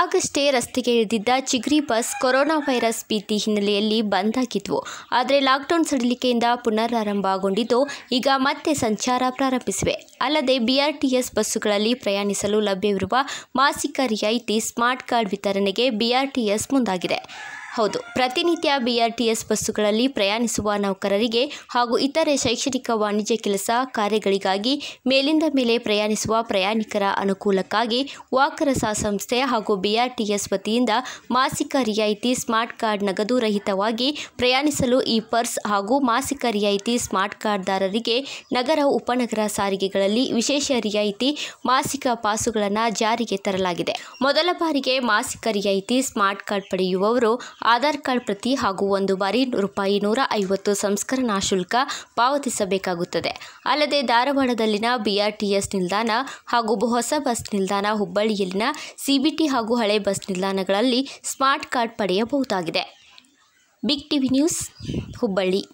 ಆಗಷ್ಟೇ ರಸ್ತೆಗೆ ಇಳಿದಿದ್ದ Chigri bus corona virus ಭೀತಿ ಹಿನ್ನೆಲೆಯಲ್ಲಿ ಆಗಿದ್ವು ಆದರೆ ಲಾಕ್ಡೌನ್ ಸಡಿಲಿಕೆಯಿಂದ ಪುನರಾರಂಭಗೊಂಡಿದ್ದು ಈಗ ಮತ್ತೆ ಸಂಚಾರ ಪ್ರಾರಂಭಿಸಿವೆ ಅಲ್ಲದೆ ಬಿಆರ್ಟಿಎಸ್ ಬಸ್ಸುಗಳಲ್ಲಿ ಪ್ರಯಾಣಿಸಲು ಲಭ್ಯವಿರುವ ಮಾಸಿಕ ರಿಯಾಯಿತಿ ಸ್ಮಾರ್ಟ್ ಕಾರ್ಡ್ ವಿತರಣೆಗೆ ಬಿಆರ್ಟಿಎಸ್ ಮುಂದಾಗಿದೆ ಹೌದು ಪ್ರತಿನಿತ್ಯ ಬಿಆರ್ಟಿಎಸ್ ಬಸ್ಸುಗಳಲ್ಲಿ ಪ್ರಯಾಣಿಸುವ ನೌಕರರಿಗೆ ಹಾಗೂ ಇತರೆ ಶೈಕ್ಷಣಿಕ ವಾಣಿಜ್ಯ ಕೆಲಸ ಕಾರ್ಯಗಳಿಗಾಗಿ ಮೇಲಿಂದ ಮೇಲೆ ಪ್ರಯಾಣಿಸುವ ಪ್ರಯಾಣಿಕರ ಅನುಕೂಲಕ್ಕಾಗಿ ವಾಕರಸ ಸಂಸ್ಥೆ ಹಾಗೂ ಬಿಆರ್ಟಿಎಸ್ ವತಿಯಿಂದ ಮಾಸಿಕ ರಿಯಾಯಿತಿ ಸ್ಮಾರ್ಟ್ ಕಾರ್ಡ್ ನಗದು ರಹಿತವಾಗಿ ಪ್ರಯಾಣಿಸಲು ಈ ಪರ್ಸ್ ಹಾಗೂ ಮಾಸಿಕ ರಿಯಾಯಿತಿ ಸ್ಮಾರ್ಟ್ ಕಾರ್ಡ್ದಾರರಿಗೆ ನಗರ ಉಪನಗರ ಸಾರಿಗೆಗಳಲ್ಲಿ ವಿಶೇಷ ರಿಯಾಯಿತಿ ಮಾಸಿಕ ಪಾಸುಗಳನ್ನು ಜಾರಿಗೆ ತರಲಾಗಿದೆ ಮೊದಲ ಬಾರಿಗೆ ಮಾಸಿಕ ರಿಯಾಯಿತಿ ಸ್ಮಾರ್ಟ್ ಕಾರ್ಡ್ ಪಡೆಯುವವರು ಆಧಾರ್ ಕಾರ್ಡ್ ಪ್ರತಿ ಹಾಗೂ ಒಂದು ಬಾರಿ ರೂಪಾಯಿ ನೂರ ಐವತ್ತು ಸಂಸ್ಕರಣಾ ಶುಲ್ಕ ಪಾವತಿಸಬೇಕಾಗುತ್ತದೆ ಅಲ್ಲದೆ ಧಾರವಾಡದಲ್ಲಿನ ಬಿಆರ್ಟಿಎಸ್ ನಿಲ್ದಾಣ ಹಾಗೂ ಹೊಸ ಬಸ್ ನಿಲ್ದಾಣ ಹುಬ್ಬಳ್ಳಿಯಲ್ಲಿನ ಸಿಬಿಟಿ ಹಾಗೂ ಹಳೆ ಬಸ್ ನಿಲ್ದಾಣಗಳಲ್ಲಿ ಸ್ಮಾರ್ಟ್ ಕಾರ್ಡ್ ಪಡೆಯಬಹುದಾಗಿದೆ ಬಿಗ್ ಟಿವಿ ನ್ಯೂಸ್ ಹುಬ್ಬಳ್ಳಿ